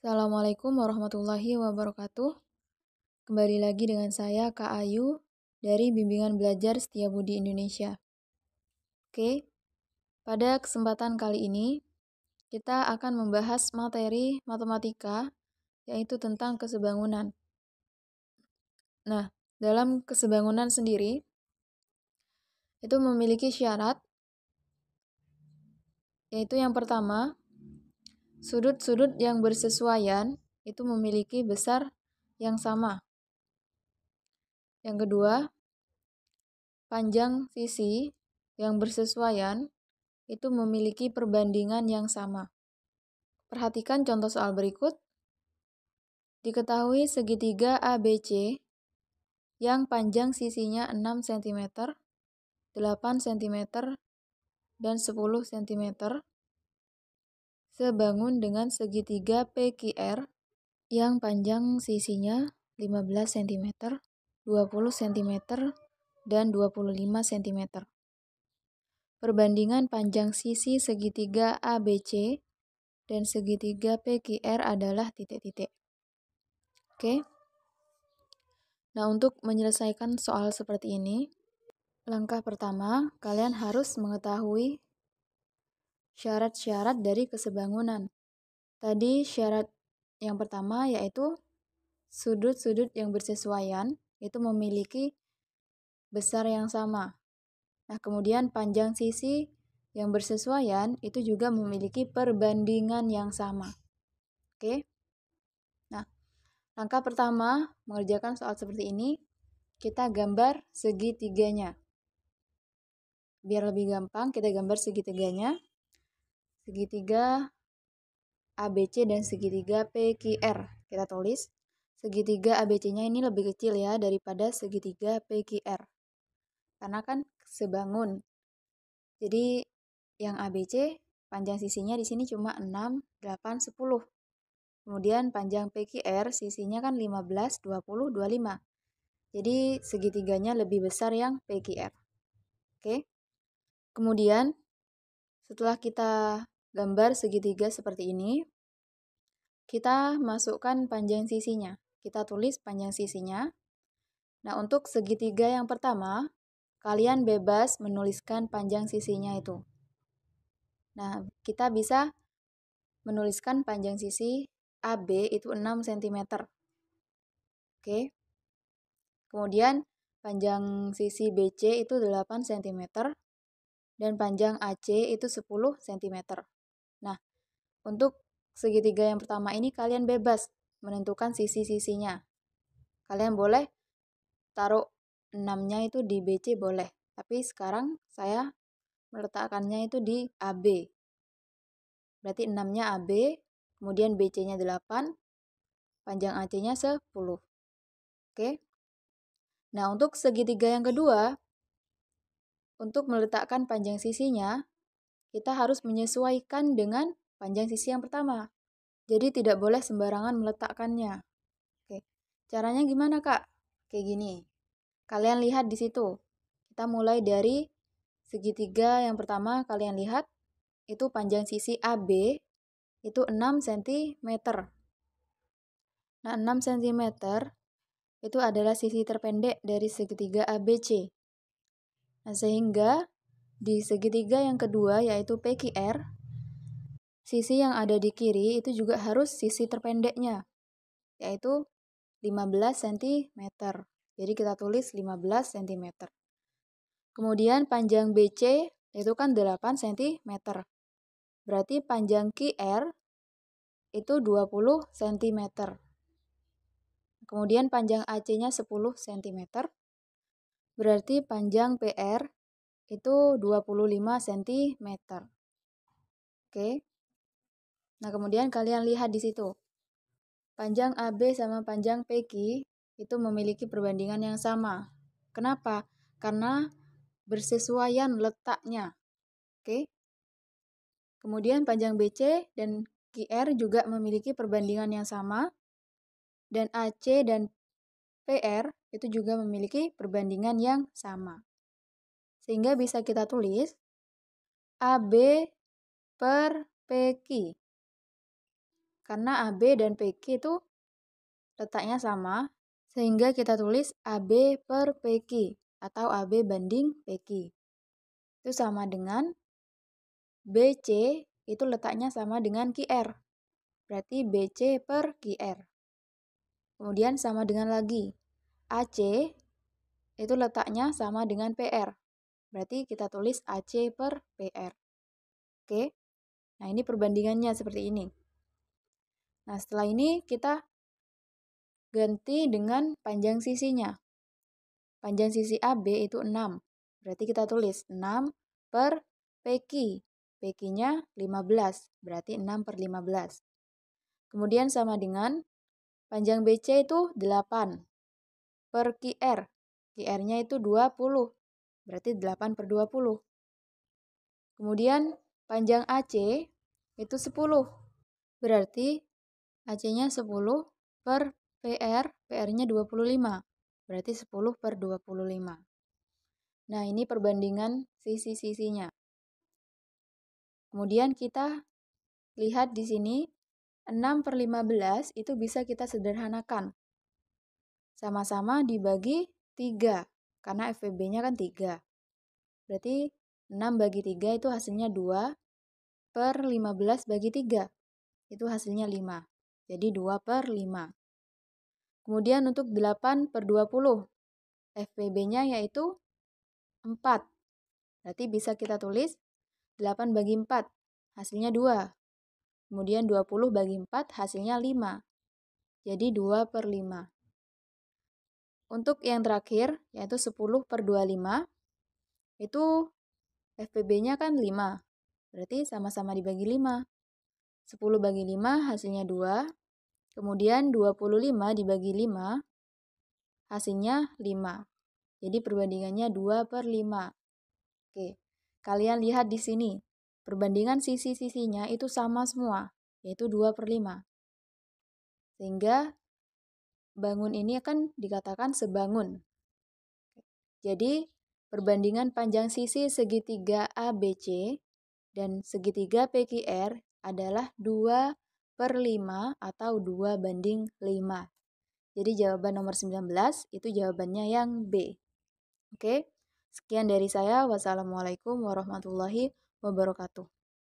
Assalamualaikum warahmatullahi wabarakatuh. Kembali lagi dengan saya Kak Ayu dari Bimbingan Belajar Budi Indonesia. Oke, pada kesempatan kali ini kita akan membahas materi matematika yaitu tentang kesebangunan. Nah, dalam kesebangunan sendiri itu memiliki syarat yaitu yang pertama Sudut-sudut yang bersesuaian itu memiliki besar yang sama. Yang kedua, panjang sisi yang bersesuaian itu memiliki perbandingan yang sama. Perhatikan contoh soal berikut. Diketahui segitiga ABC yang panjang sisinya 6 cm, 8 cm, dan 10 cm sebangun dengan segitiga PQR yang panjang sisinya 15 cm, 20 cm, dan 25 cm. Perbandingan panjang sisi segitiga ABC dan segitiga PQR adalah titik-titik. Oke. Nah, untuk menyelesaikan soal seperti ini, langkah pertama, kalian harus mengetahui syarat-syarat dari kesebangunan. Tadi syarat yang pertama yaitu sudut-sudut yang bersesuaian itu memiliki besar yang sama. Nah, kemudian panjang sisi yang bersesuaian itu juga memiliki perbandingan yang sama. Oke. Nah, langkah pertama mengerjakan soal seperti ini, kita gambar segitiganya. Biar lebih gampang, kita gambar segitiganya segitiga ABC dan segitiga PQR. Kita tulis segitiga ABC-nya ini lebih kecil ya daripada segitiga PQR. Karena kan sebangun. Jadi yang ABC panjang sisinya di sini cuma 6, 8, 10. Kemudian panjang PQR sisinya kan 15, 20, 25. Jadi segitiganya lebih besar yang PQR. Oke. Kemudian setelah kita gambar segitiga seperti ini. Kita masukkan panjang sisinya. Kita tulis panjang sisinya. Nah, untuk segitiga yang pertama, kalian bebas menuliskan panjang sisinya itu. Nah, kita bisa menuliskan panjang sisi AB itu 6 cm. Oke. Kemudian panjang sisi BC itu 8 cm dan panjang AC itu 10 cm. Nah, untuk segitiga yang pertama ini kalian bebas menentukan sisi-sisinya. Kalian boleh taruh enamnya itu di BC boleh, tapi sekarang saya meletakkannya itu di AB. Berarti enamnya AB, kemudian BC-nya 8, panjang AC-nya 10. Oke. Nah, untuk segitiga yang kedua, untuk meletakkan panjang sisinya, kita harus menyesuaikan dengan panjang sisi yang pertama. Jadi tidak boleh sembarangan meletakkannya. Oke. Caranya gimana, Kak? Kayak gini. Kalian lihat di situ. Kita mulai dari segitiga yang pertama kalian lihat itu panjang sisi AB itu 6 cm. Nah, 6 cm itu adalah sisi terpendek dari segitiga ABC. Nah, sehingga di segitiga yang kedua yaitu PQR, sisi yang ada di kiri itu juga harus sisi terpendeknya, yaitu 15 cm. Jadi kita tulis 15 cm. Kemudian panjang BC itu kan 8 cm. Berarti panjang QR itu 20 cm. Kemudian panjang AC-nya 10 cm. Berarti panjang PR itu 25 cm. Oke. Nah, kemudian kalian lihat di situ. Panjang AB sama panjang PQ itu memiliki perbandingan yang sama. Kenapa? Karena bersesuaian letaknya. Oke. Kemudian panjang BC dan QR juga memiliki perbandingan yang sama dan AC dan PR itu juga memiliki perbandingan yang sama sehingga bisa kita tulis AB per PQ. Karena AB dan PQ itu letaknya sama, sehingga kita tulis AB per PQ atau AB banding PQ. Itu sama dengan BC itu letaknya sama dengan QR. Berarti BC per QR. Kemudian sama dengan lagi AC itu letaknya sama dengan PR. Berarti kita tulis AC per PR. Oke. Nah, ini perbandingannya seperti ini. Nah, setelah ini kita ganti dengan panjang sisinya. Panjang sisi AB itu 6. Berarti kita tulis 6 per PQ. PQ-nya 15, berarti 6 per 15. Kemudian sama dengan panjang BC itu 8 per QR. QR-nya itu 20. Berarti 8 per 20. Kemudian panjang AC itu 10. Berarti AC-nya 10 per PR, PR-nya 25. Berarti 10 per 25. Nah, ini perbandingan sisi-sisinya. Kemudian kita lihat di sini 6 per 15 itu bisa kita sederhanakan. Sama-sama dibagi 3 karena FVB-nya kan 3. Berarti 6 bagi 3 itu hasilnya 2 per 15 bagi 3. Itu hasilnya 5. Jadi 2 per 5. Kemudian untuk 8 per 20. FPB-nya yaitu 4. Berarti bisa kita tulis 8 bagi 4 hasilnya 2. Kemudian 20 bagi 4 hasilnya 5. Jadi 2 per 5. Untuk yang terakhir, yaitu 10 per 25, itu FPB-nya kan 5, berarti sama-sama dibagi 5. 10 bagi 5 hasilnya 2, kemudian 25 dibagi 5, hasilnya 5. Jadi perbandingannya 2 per 5. Oke, kalian lihat di sini, perbandingan sisi-sisinya itu sama semua, yaitu 2 per 5. Sehingga bangun ini akan dikatakan sebangun. Jadi, perbandingan panjang sisi segitiga ABC dan segitiga PQR adalah 2 per 5 atau 2 banding 5. Jadi jawaban nomor 19 itu jawabannya yang B. Oke, sekian dari saya. Wassalamualaikum warahmatullahi wabarakatuh.